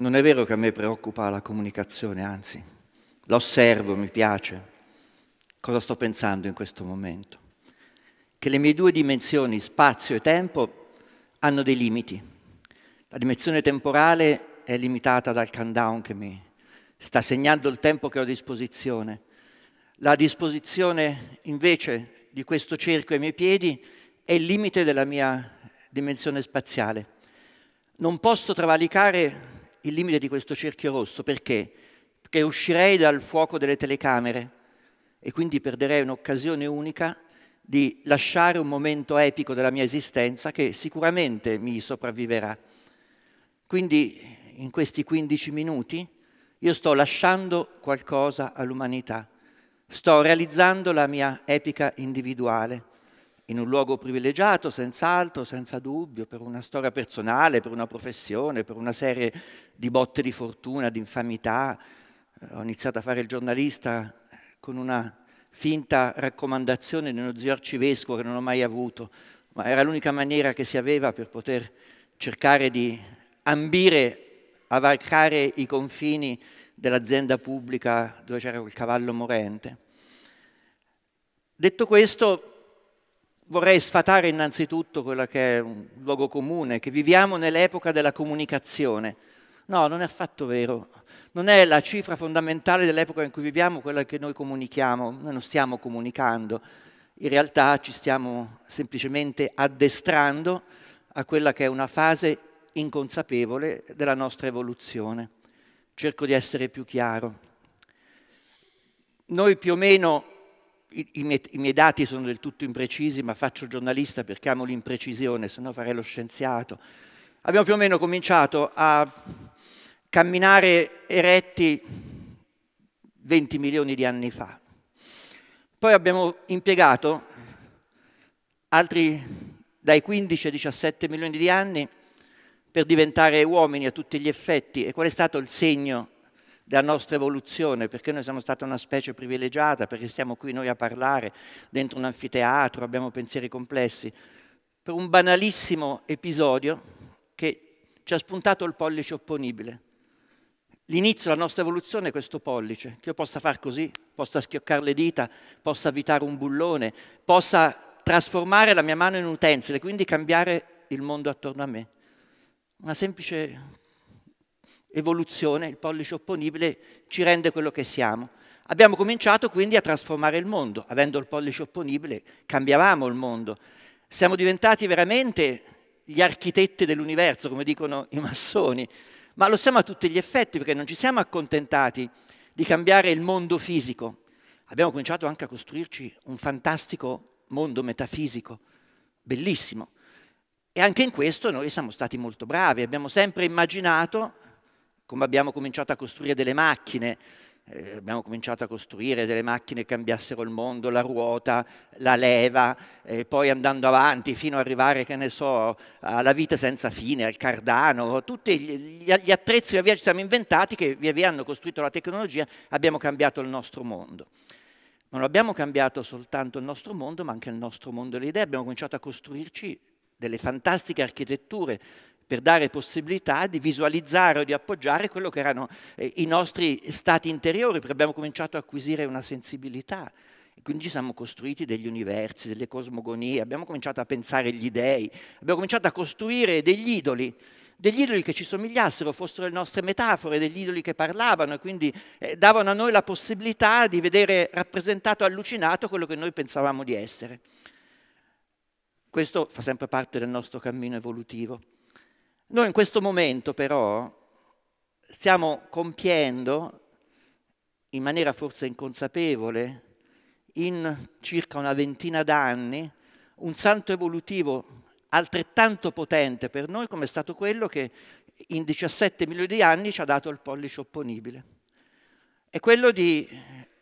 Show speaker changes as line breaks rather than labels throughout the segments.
non è vero che a me preoccupa la comunicazione, anzi, l'osservo, mi piace. Cosa sto pensando in questo momento? Che le mie due dimensioni, spazio e tempo, hanno dei limiti. La dimensione temporale è limitata dal countdown che mi sta segnando il tempo che ho a disposizione. La disposizione invece di questo cerchio ai miei piedi è il limite della mia dimensione spaziale. Non posso travalicare il limite di questo cerchio rosso, perché? Perché uscirei dal fuoco delle telecamere e quindi perderei un'occasione unica di lasciare un momento epico della mia esistenza che sicuramente mi sopravviverà. Quindi in questi 15 minuti io sto lasciando qualcosa all'umanità, sto realizzando la mia epica individuale in un luogo privilegiato, senz'altro, senza dubbio, per una storia personale, per una professione, per una serie di botte di fortuna, di infamità. Eh, ho iniziato a fare il giornalista eh, con una finta raccomandazione di uno zio arcivescovo che non ho mai avuto, ma era l'unica maniera che si aveva per poter cercare di ambire a varcare i confini dell'azienda pubblica dove c'era quel cavallo morente. Detto questo, vorrei sfatare innanzitutto quello che è un luogo comune, che viviamo nell'epoca della comunicazione. No, non è affatto vero. Non è la cifra fondamentale dell'epoca in cui viviamo quella che noi comunichiamo, noi non stiamo comunicando, in realtà ci stiamo semplicemente addestrando a quella che è una fase inconsapevole della nostra evoluzione. Cerco di essere più chiaro. Noi più o meno i, i, miei, i miei dati sono del tutto imprecisi, ma faccio giornalista perché amo l'imprecisione, se no farei lo scienziato. Abbiamo più o meno cominciato a camminare eretti 20 milioni di anni fa. Poi abbiamo impiegato altri dai 15 ai 17 milioni di anni per diventare uomini a tutti gli effetti. E qual è stato il segno della nostra evoluzione, perché noi siamo stata una specie privilegiata, perché stiamo qui noi a parlare dentro un anfiteatro, abbiamo pensieri complessi, per un banalissimo episodio che ci ha spuntato il pollice opponibile. L'inizio della nostra evoluzione è questo pollice, che io possa far così, possa schioccare le dita, possa avvitare un bullone, possa trasformare la mia mano in utensile, quindi cambiare il mondo attorno a me. Una semplice evoluzione, il pollice opponibile ci rende quello che siamo. Abbiamo cominciato quindi a trasformare il mondo, avendo il pollice opponibile cambiavamo il mondo. Siamo diventati veramente gli architetti dell'universo, come dicono i massoni, ma lo siamo a tutti gli effetti perché non ci siamo accontentati di cambiare il mondo fisico. Abbiamo cominciato anche a costruirci un fantastico mondo metafisico, bellissimo. E anche in questo noi siamo stati molto bravi, abbiamo sempre immaginato come abbiamo cominciato a costruire delle macchine, eh, abbiamo cominciato a costruire delle macchine che cambiassero il mondo, la ruota, la leva, e poi andando avanti fino ad arrivare, che ne so, alla vita senza fine, al cardano, tutti gli, gli attrezzi che via ci siamo inventati che via via hanno costruito la tecnologia, abbiamo cambiato il nostro mondo. Ma non abbiamo cambiato soltanto il nostro mondo, ma anche il nostro mondo delle idee, abbiamo cominciato a costruirci delle fantastiche architetture per dare possibilità di visualizzare o di appoggiare quello che erano eh, i nostri stati interiori, perché abbiamo cominciato a acquisire una sensibilità. E quindi ci siamo costruiti degli universi, delle cosmogonie, abbiamo cominciato a pensare agli dei, abbiamo cominciato a costruire degli idoli, degli idoli che ci somigliassero, fossero le nostre metafore, degli idoli che parlavano e quindi eh, davano a noi la possibilità di vedere rappresentato, allucinato quello che noi pensavamo di essere. Questo fa sempre parte del nostro cammino evolutivo. Noi in questo momento però stiamo compiendo, in maniera forse inconsapevole, in circa una ventina d'anni, un santo evolutivo altrettanto potente per noi come è stato quello che in 17 milioni di anni ci ha dato il pollice opponibile. È quello di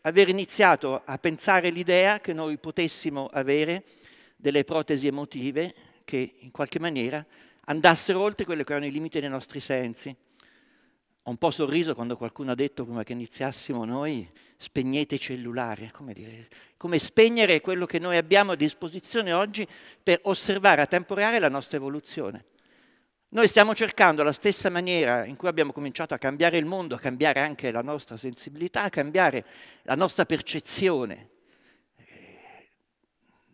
aver iniziato a pensare l'idea che noi potessimo avere delle protesi emotive che in qualche maniera andassero oltre quelli che erano i limiti dei nostri sensi. Ho un po' sorriso quando qualcuno ha detto prima che iniziassimo noi spegnete i cellulari, come, dire, come spegnere quello che noi abbiamo a disposizione oggi per osservare a tempo reale la nostra evoluzione. Noi stiamo cercando la stessa maniera in cui abbiamo cominciato a cambiare il mondo, a cambiare anche la nostra sensibilità, a cambiare la nostra percezione eh,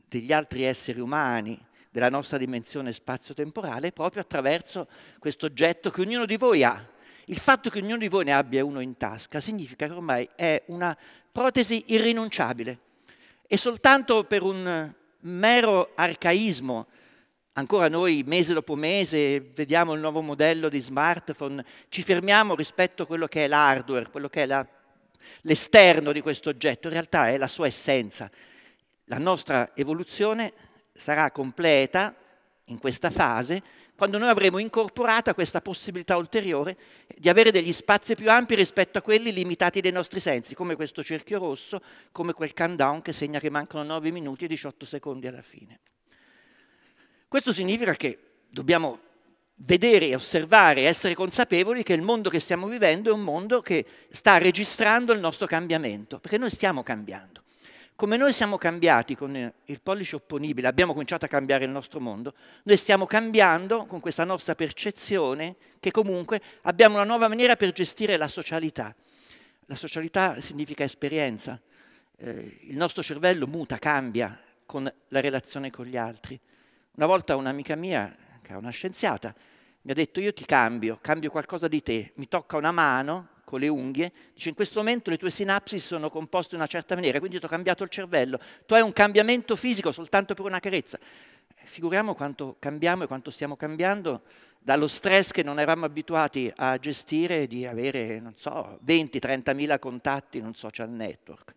degli altri esseri umani, della nostra dimensione spazio-temporale proprio attraverso questo oggetto che ognuno di voi ha. Il fatto che ognuno di voi ne abbia uno in tasca significa che ormai è una protesi irrinunciabile e soltanto per un mero arcaismo Ancora noi mese dopo mese vediamo il nuovo modello di smartphone, ci fermiamo rispetto a quello che è l'hardware, quello che è la, l'esterno di questo oggetto, in realtà è la sua essenza. La nostra evoluzione sarà completa in questa fase quando noi avremo incorporata questa possibilità ulteriore di avere degli spazi più ampi rispetto a quelli limitati dei nostri sensi, come questo cerchio rosso, come quel countdown che segna che mancano 9 minuti e 18 secondi alla fine. Questo significa che dobbiamo vedere, osservare, essere consapevoli che il mondo che stiamo vivendo è un mondo che sta registrando il nostro cambiamento, perché noi stiamo cambiando come noi siamo cambiati con il pollice opponibile, abbiamo cominciato a cambiare il nostro mondo, noi stiamo cambiando con questa nostra percezione che comunque abbiamo una nuova maniera per gestire la socialità. La socialità significa esperienza, eh, il nostro cervello muta, cambia con la relazione con gli altri. Una volta un'amica mia, che è una scienziata, mi ha detto io ti cambio, cambio qualcosa di te, mi tocca una mano con le unghie, dice in questo momento le tue sinapsi sono composte in una certa maniera, quindi ti ho cambiato il cervello, tu hai un cambiamento fisico soltanto per una carezza. Eh, figuriamo quanto cambiamo e quanto stiamo cambiando dallo stress che non eravamo abituati a gestire di avere, non so, 20-30 mila contatti in un social network,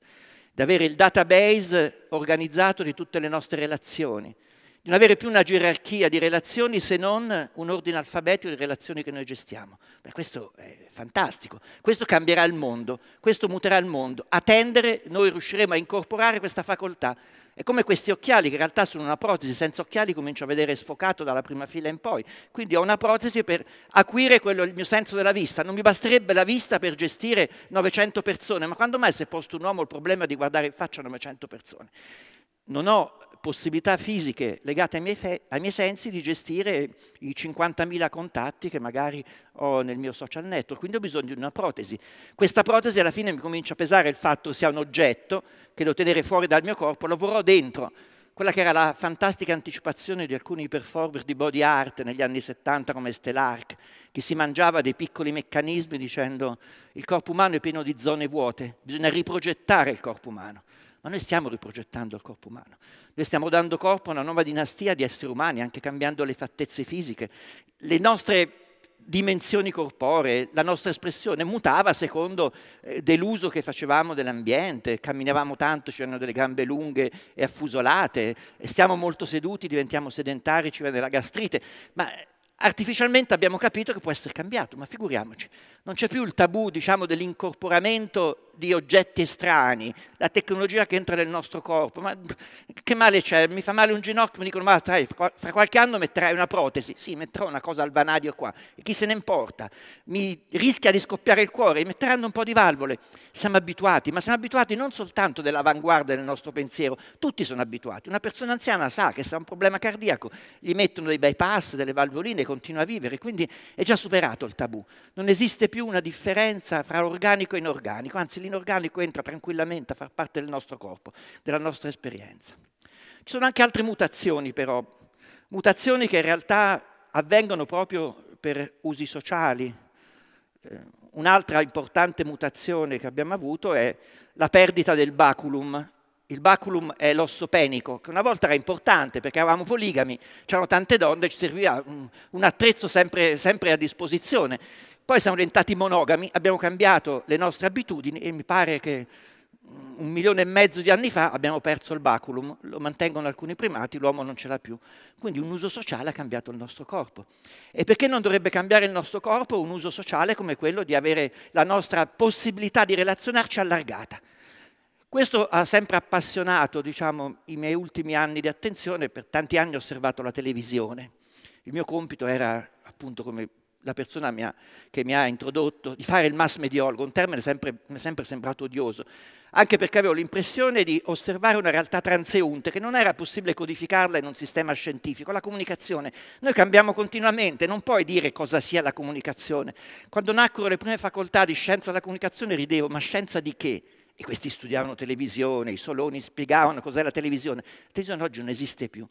di avere il database organizzato di tutte le nostre relazioni di non avere più una gerarchia di relazioni se non un ordine alfabetico di relazioni che noi gestiamo. Beh, questo è fantastico, questo cambierà il mondo, questo muterà il mondo. A tendere noi riusciremo a incorporare questa facoltà. È come questi occhiali, che in realtà sono una protesi, senza occhiali comincio a vedere sfocato dalla prima fila in poi. Quindi ho una protesi per acuire quello, il mio senso della vista. Non mi basterebbe la vista per gestire 900 persone, ma quando mai si è posto un uomo il problema di guardare in faccia 900 persone? Non ho possibilità fisiche legate ai miei, ai miei sensi di gestire i 50.000 contatti che magari ho nel mio social network, quindi ho bisogno di una protesi. Questa protesi alla fine mi comincia a pesare il fatto che sia un oggetto che devo tenere fuori dal mio corpo, lo vorrò dentro, quella che era la fantastica anticipazione di alcuni performer di body art negli anni 70 come Stellark, che si mangiava dei piccoli meccanismi dicendo il corpo umano è pieno di zone vuote, bisogna riprogettare il corpo umano ma noi stiamo riprogettando il corpo umano. Noi stiamo dando corpo a una nuova dinastia di esseri umani, anche cambiando le fattezze fisiche. Le nostre dimensioni corporee, la nostra espressione mutava secondo eh, dell'uso che facevamo dell'ambiente, camminavamo tanto, c'erano delle gambe lunghe e affusolate, stiamo molto seduti, diventiamo sedentari, ci viene la gastrite, ma artificialmente abbiamo capito che può essere cambiato, ma figuriamoci, non c'è più il tabù diciamo, dell'incorporamento di oggetti estranei, la tecnologia che entra nel nostro corpo, ma che male c'è? Mi fa male un ginocchio, mi dicono ma sai, fra qualche anno metterai una protesi, sì metterò una cosa al vanadio qua, e chi se ne importa? Mi rischia di scoppiare il cuore, metteranno un po' di valvole, siamo abituati, ma siamo abituati non soltanto dell'avanguardia del nostro pensiero, tutti sono abituati, una persona anziana sa che se ha un problema cardiaco gli mettono dei bypass, delle valvoline, continua a vivere, quindi è già superato il tabù, non esiste più una differenza fra organico e inorganico, anzi l'inorganico entra tranquillamente a far parte del nostro corpo, della nostra esperienza. Ci sono anche altre mutazioni però, mutazioni che in realtà avvengono proprio per usi sociali. Eh, un'altra importante mutazione che abbiamo avuto è la perdita del baculum. Il baculum è l'osso penico, che una volta era importante perché avevamo poligami, c'erano tante donne, ci serviva un, attrezzo sempre, sempre a disposizione. Poi siamo diventati monogami, abbiamo cambiato le nostre abitudini e mi pare che mm, un milione e mezzo di anni fa abbiamo perso il baculum, lo mantengono alcuni primati, l'uomo non ce l'ha più. Quindi un uso sociale ha cambiato il nostro corpo. E perché non dovrebbe cambiare il nostro corpo un uso sociale come quello di avere la nostra possibilità di relazionarci allargata? Questo ha sempre appassionato diciamo, i miei ultimi anni di attenzione, per tanti anni ho osservato la televisione. Il mio compito era, appunto come la persona mi che mi ha introdotto, di fare il mass mediologo, un termine sempre, mi è sempre sembrato odioso, anche perché avevo l'impressione di osservare una realtà transeunte che non era possibile codificarla in un sistema scientifico, la comunicazione. Noi cambiamo continuamente, non puoi dire cosa sia la comunicazione. Quando nacquero le prime facoltà di scienza della comunicazione ridevo, ma scienza di che? E questi studiavano televisione, i Soloni spiegavano cos'è la televisione. La televisione oggi non esiste più.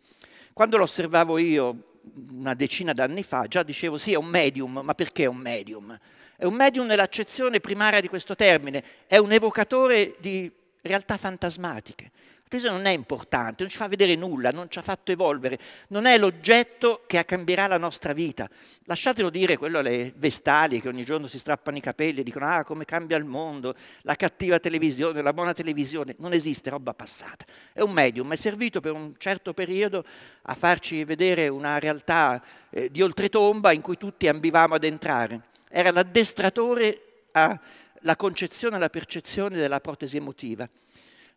Quando lo osservavo io, una decina d'anni fa già dicevo sì è un medium, ma perché è un medium? È un medium nell'accezione primaria di questo termine, è un evocatore di realtà fantasmatiche. Questo non è importante, non ci fa vedere nulla, non ci ha fatto evolvere, non è l'oggetto che cambierà la nostra vita. Lasciatelo dire quello alle vestali che ogni giorno si strappano i capelli e dicono ah come cambia il mondo, la cattiva televisione, la buona televisione, non esiste roba passata. È un medium, è servito per un certo periodo a farci vedere una realtà eh, di oltretomba in cui tutti ambivamo ad entrare. Era l'addestratore alla concezione e alla percezione della protesi emotiva.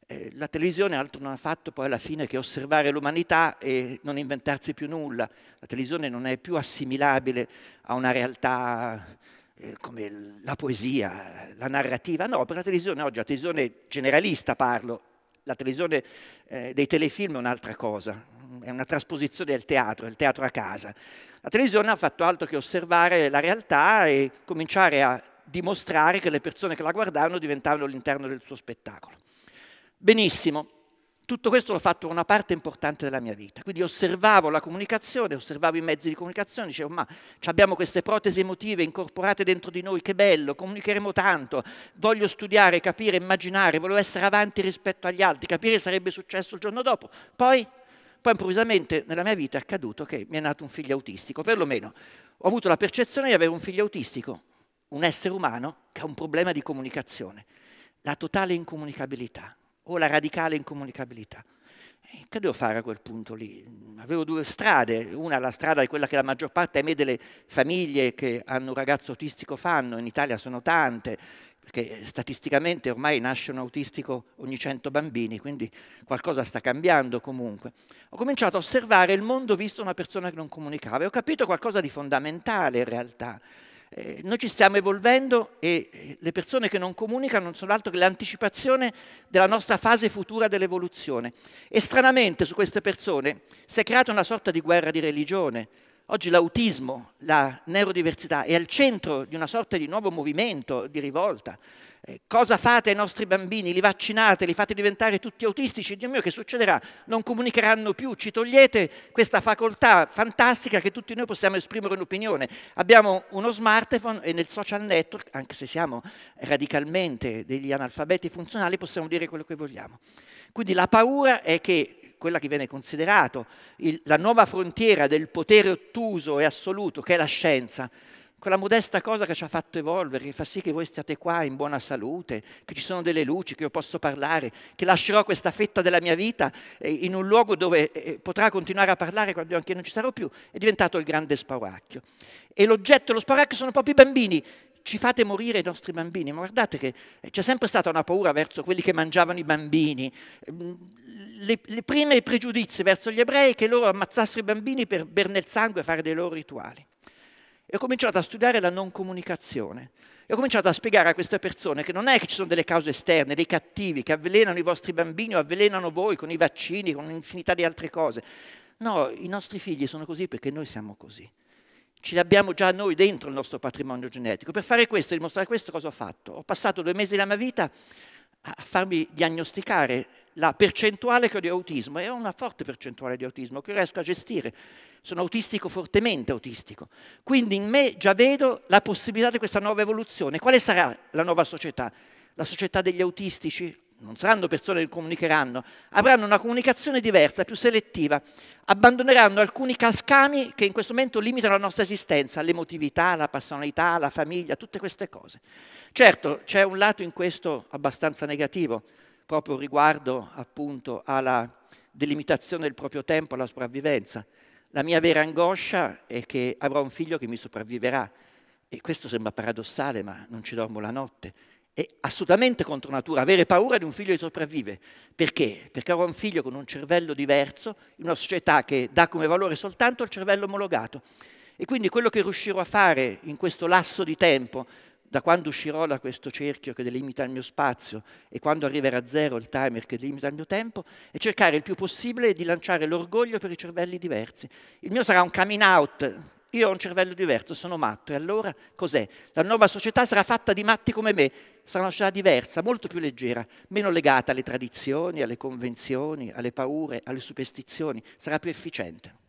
Eh, la televisione altro non ha fatto poi alla fine che osservare l'umanità e non inventarsi più nulla. La televisione non è più assimilabile a una realtà eh, come la poesia, la narrativa. No, per la televisione oggi, la televisione generalista parlo, la televisione eh, dei telefilm è un'altra cosa, è una trasposizione del teatro, il teatro a casa. La televisione ha fatto altro che osservare la realtà e cominciare a dimostrare che le persone che la guardavano diventavano all'interno del suo spettacolo. Benissimo, tutto questo l'ho fatto una parte importante della mia vita. Quindi osservavo la comunicazione, osservavo i mezzi di comunicazione, dicevo ma abbiamo queste protesi emotive incorporate dentro di noi, che bello, comunicheremo tanto, voglio studiare, capire, immaginare, voglio essere avanti rispetto agli altri, capire sarebbe successo il giorno dopo. Poi, poi improvvisamente nella mia vita è accaduto che mi è nato un figlio autistico, perlomeno ho avuto la percezione di avere un figlio autistico, un essere umano che ha un problema di comunicazione, la totale incomunicabilità o la radicale incomunicabilità. E eh, che devo fare a quel punto lì? Mm, avevo due strade, una la strada è quella che la maggior parte ahimè, delle famiglie che hanno un ragazzo autistico fanno, in Italia sono tante, perché eh, statisticamente ormai nasce un autistico ogni 100 bambini, quindi qualcosa sta cambiando comunque. Ho cominciato a osservare il mondo visto una persona che non comunicava e ho capito qualcosa di fondamentale in realtà, eh, noi ci stiamo evolvendo e eh, le persone che non comunicano non sono altro che l'anticipazione della nostra fase futura dell'evoluzione. E stranamente su queste persone si è creata una sorta di guerra di religione, Oggi l'autismo, la neurodiversità è al centro di una sorta di nuovo movimento di rivolta. Eh, cosa fate ai nostri bambini? Li vaccinate, li fate diventare tutti autistici? Dio mio, che succederà? Non comunicheranno più, ci togliete questa facoltà fantastica che tutti noi possiamo esprimere un'opinione. Abbiamo uno smartphone e nel social network, anche se siamo radicalmente degli analfabeti funzionali, possiamo dire quello che vogliamo. Quindi la paura è che quella che viene considerata la nuova frontiera del potere ottuso e assoluto che è la scienza, quella modesta cosa che ci ha fatto evolvere, che fa sì che voi stiate qua in buona salute, che ci sono delle luci, che io posso parlare, che lascerò questa fetta della mia vita eh, in un luogo dove eh, potrà continuare a parlare quando anche io non ci sarò più, è diventato il grande spauracchio. E l'oggetto e lo spauracchio sono proprio i bambini ci fate morire i nostri bambini, ma guardate che eh, c'è sempre stata una paura verso quelli che mangiavano i bambini, mm, le, le prime pregiudizi verso gli ebrei che loro ammazzassero i bambini per berne il sangue e fare dei loro rituali. E ho cominciato a studiare la non comunicazione. E ho cominciato a spiegare a queste persone che non è che ci sono delle cause esterne, dei cattivi che avvelenano i vostri bambini o avvelenano voi con i vaccini, con un'infinità di altre cose. No, i nostri figli sono così perché noi siamo così ce li abbiamo già noi dentro il nostro patrimonio genetico. Per fare questo, dimostrare questo, cosa ho fatto? Ho passato due mesi della mia vita a farmi diagnosticare la percentuale che ho di autismo, e ho una forte percentuale di autismo che riesco a gestire. Sono autistico, fortemente autistico. Quindi in me già vedo la possibilità di questa nuova evoluzione. Quale sarà la nuova società? La società degli autistici? non saranno persone che comunicheranno, avranno una comunicazione diversa, più selettiva, abbandoneranno alcuni cascami che in questo momento limitano la nostra esistenza, l'emotività, la personalità, la famiglia, tutte queste cose. Certo, c'è un lato in questo abbastanza negativo, proprio riguardo appunto alla delimitazione del proprio tempo, alla sopravvivenza. La mia vera angoscia è che avrò un figlio che mi sopravviverà e questo sembra paradossale, ma non ci dormo la notte è assolutamente contro natura avere paura di un figlio che sopravvive. Perché? Perché avrò un figlio con un cervello diverso, in una società che dà come valore soltanto il cervello omologato. E quindi quello che riuscirò a fare in questo lasso di tempo, da quando uscirò da questo cerchio che delimita il mio spazio e quando arriverà a zero il timer che delimita il mio tempo, è cercare il più possibile di lanciare l'orgoglio per i cervelli diversi. Il mio sarà un coming out io ho un cervello diverso, sono matto. E allora cos'è? La nuova società sarà fatta di matti come me, sarà una società diversa, molto più leggera, meno legata alle tradizioni, alle convenzioni, alle paure, alle superstizioni, sarà più efficiente.